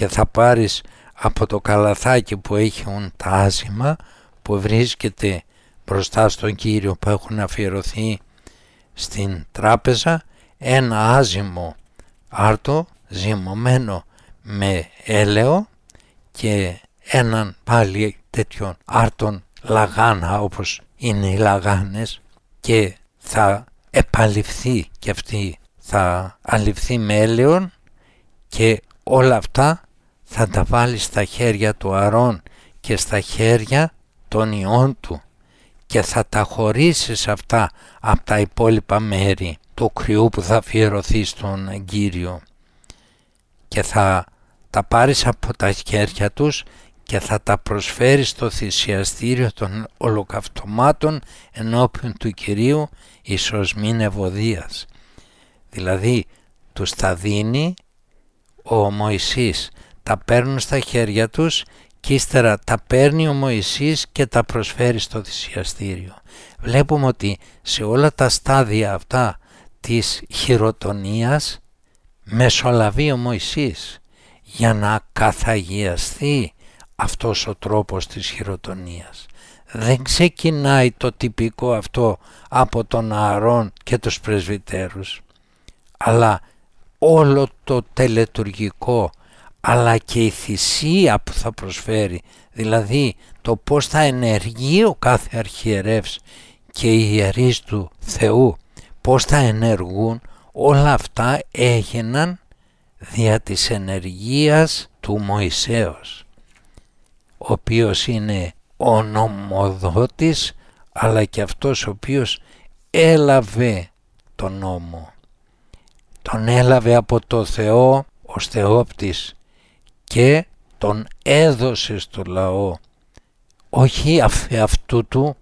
και θα πάρεις από το καλαθάκι που έχουν τα άσημα που βρίσκεται μπροστά στον Κύριο που έχουν αφιερωθεί στην τράπεζα ένα άζυμο άρτο ζυμωμένο με έλαιο και έναν πάλι τέτοιον άρτον λαγάνα όπως είναι οι λαγάνες και θα επαληφθεί και αυτή θα αληφθεί με έλαιο και όλα αυτά θα τα βάλεις στα χέρια του Αρών και στα χέρια των ιών του και θα τα χωρίσεις αυτά από τα υπόλοιπα μέρη του κρυού που θα αφιερωθεί στον Κύριο και θα τα πάρεις από τα χέρια τους και θα τα προσφέρεις στο θυσιαστήριο των ολοκαυτωμάτων ενώπιον του Κυρίου ίσως μην ευωδίας. Δηλαδή τους τα δίνει ο Μωυσής τα παίρνουν στα χέρια τους και ύστερα τα παίρνει ο Μωυσής και τα προσφέρει στο θυσιαστήριο. Βλέπουμε ότι σε όλα τα στάδια αυτά της χειροτονίας μεσολαβεί ο Μωυσής για να καθαγιαστεί αυτός ο τρόπος της χειροτονίας. Δεν ξεκινάει το τυπικό αυτό από τον Ααρών και τους πρεσβυτέρους, αλλά όλο το τελετουργικό αλλά και η θυσία που θα προσφέρει, δηλαδή το πώς θα ενεργεί ο κάθε αρχιερεύς και οι ιερείς του Θεού, πώς θα ενεργούν, όλα αυτά έγιναν δια της ενεργίας του Μωυσέως, ο οποίος είναι ο νομοδότης, αλλά και αυτός ο οποίος έλαβε τον νόμο. Τον έλαβε από το Θεό ως Θεόπτης και τον έδωσε στο λαό όχι αυτού του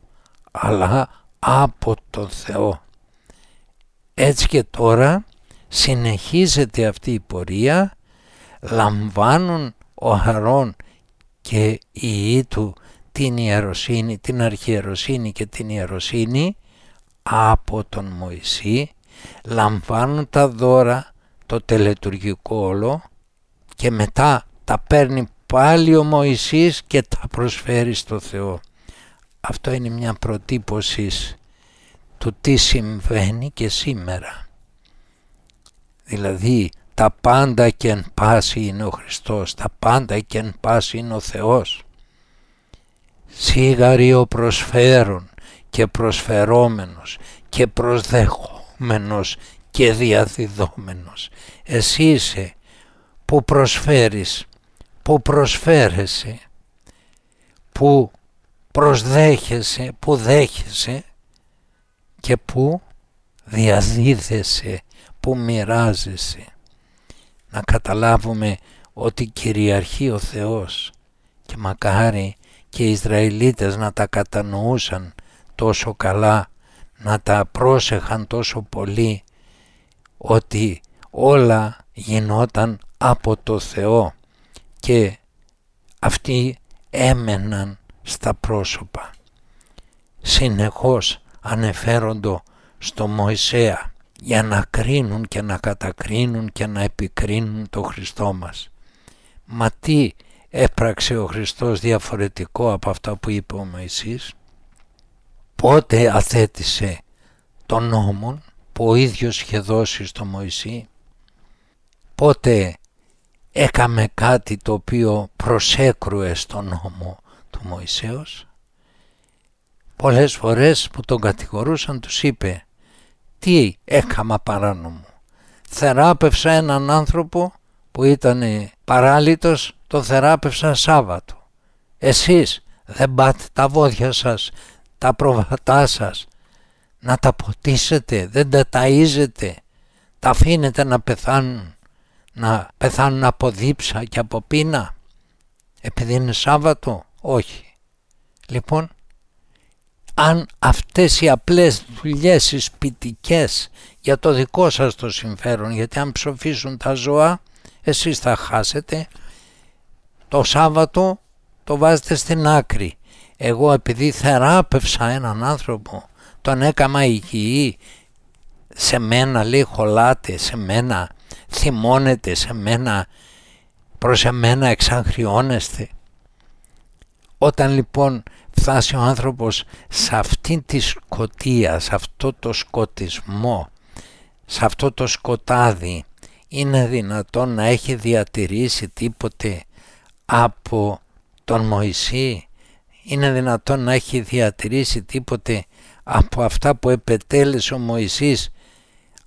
αλλά από τον Θεό. Έτσι και τώρα συνεχίζεται αυτή η πορεία λαμβάνουν ο Αρών και οι Ή την ιεροσύνη, την αρχιεροσύνη και την ιεροσύνη από τον Μωυσή λαμβάνουν τα δώρα το τελετουργικό όλο και μετά τα παίρνει πάλι ο Μωυσής και τα προσφέρει στο Θεό. Αυτό είναι μια προτύπωση του τι συμβαίνει και σήμερα. Δηλαδή τα πάντα και εν πάση είναι ο Χριστός, τα πάντα και εν πάση είναι ο Θεός. Σίγαροι ο προσφέρον και προσφερόμενος και προσδεχόμενος και διαδιδόμενος. Εσύ είσαι που προσφέρεις που προσφέρεσαι, που προσδέχεσαι, που δέχεσαι και που διαδίδεσαι, που μοιράζεσαι. Να καταλάβουμε ότι κυριαρχεί ο Θεός και μακάρι και οι Ισραηλίτες να τα κατανοούσαν τόσο καλά, να τα πρόσεχαν τόσο πολύ ότι όλα γινόταν από το Θεό και αυτοί έμεναν στα πρόσωπα. Συνεχώς ανεφέροντο στο Μωυσέα για να κρίνουν και να κατακρίνουν και να επικρίνουν το Χριστό μας. Μα τι έπραξε ο Χριστός διαφορετικό από αυτά που είπε ο Μωυσής. Πότε αθέτησε τον νόμο που ο ίδιος είχε δώσει στο Μωυσή. Πότε έκαμε κάτι το οποίο προσέκρουε στον νόμο του Μωυσέως. Πολλές φορές που τον κατηγορούσαν τους είπε «Τι έκαμα παράνομο» θεράπευσα έναν άνθρωπο που ήταν παράλυτος, τον θεράπευσα Σάββατο. Εσείς δεν πάτε τα βόδια σας, τα προβατά σας, να τα ποτίσετε, δεν τα ταΐζετε, τα αφήνετε να πεθάνουν να πεθάνουν από δίψα και από πείνα επειδή είναι Σάββατο. Όχι. Λοιπόν, αν αυτές οι απλές δουλειές οι σπιτικές για το δικό σας το συμφέρον, γιατί αν ψοφήσουν τα ζώα, εσείς θα χάσετε, το Σάββατο το βάζετε στην άκρη. Εγώ επειδή θεράπευσα έναν άνθρωπο, τον έκαμα υγιή, σε μένα λέει χολάτε, σε μένα θυμώνετε σε μένα, προς εμένα εξαγχριώνεστε. Όταν λοιπόν φτάσει ο άνθρωπος σε αυτή τη σκοτία, σε αυτό το σκοτισμό, σε αυτό το σκοτάδι, είναι δυνατόν να έχει διατηρήσει τίποτε από τον Μωυσή, είναι δυνατόν να έχει διατηρήσει τίποτε από αυτά που επετέλεσε ο Μωυσής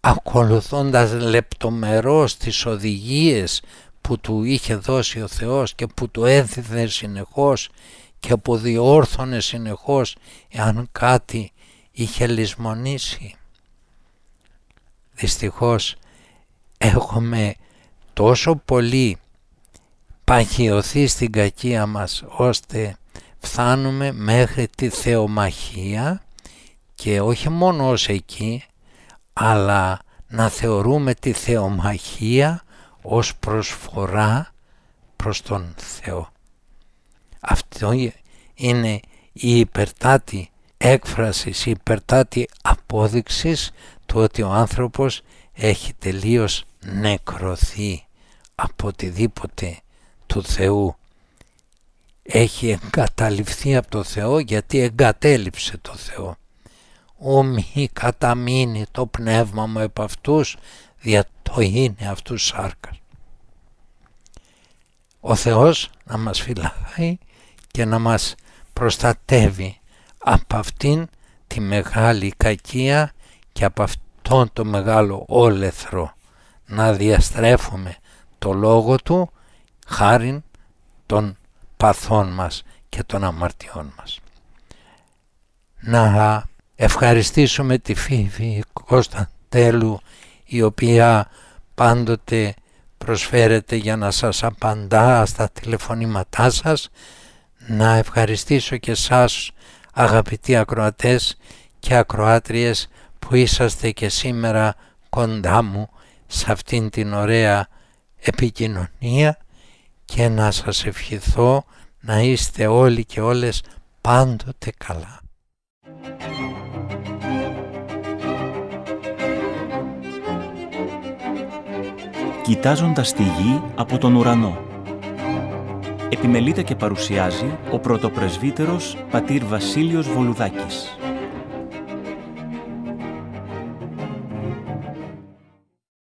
ακολουθώντας λεπτομερώς τις οδηγίες που του είχε δώσει ο Θεός και που του έδιδε συνεχώς και που διόρθωνε συνεχώς εάν κάτι είχε λησμονήσει. Δυστυχώς έχουμε τόσο πολύ παγιωθεί στην κακία μας ώστε φτάνουμε μέχρι τη θεομαχία και όχι μόνο ως εκεί αλλά να θεωρούμε τη θεομαχία ως προσφορά προς τον Θεό. Αυτό είναι η υπερτάτη έκφρασης, η υπερτάτη απόδειξης του ότι ο άνθρωπος έχει τελείως νεκρωθεί από οτιδήποτε του Θεού. Έχει εγκαταληφθεί από το Θεό γιατί εγκατέλειψε το Θεό μη καταμείνει το πνεύμα μου επ' αυτούς δια το είναι αυτούς σάρκας. Ο Θεός να μας φυλάει και να μας προστατεύει από αυτήν τη μεγάλη κακία και από αυτόν το μεγάλο όλεθρο να διαστρέφουμε το λόγο του χάριν των παθών μας και των αμαρτιών μας. Να Ευχαριστήσουμε τη Φίβη Κωνσταντέλου η οποία πάντοτε προσφέρεται για να σας απαντά στα τηλεφωνήματά σας. Να ευχαριστήσω και σας αγαπητοί ακροατές και ακροάτριες που είσαστε και σήμερα κοντά μου σε αυτήν την ωραία επικοινωνία και να σας ευχηθώ να είστε όλοι και όλες πάντοτε καλά. κοιτάζοντας τη γη από τον ουρανό. Επιμελείται και παρουσιάζει ο πρωτοπρεσβύτερος πατήρ Βασίλειος Βολουδάκης.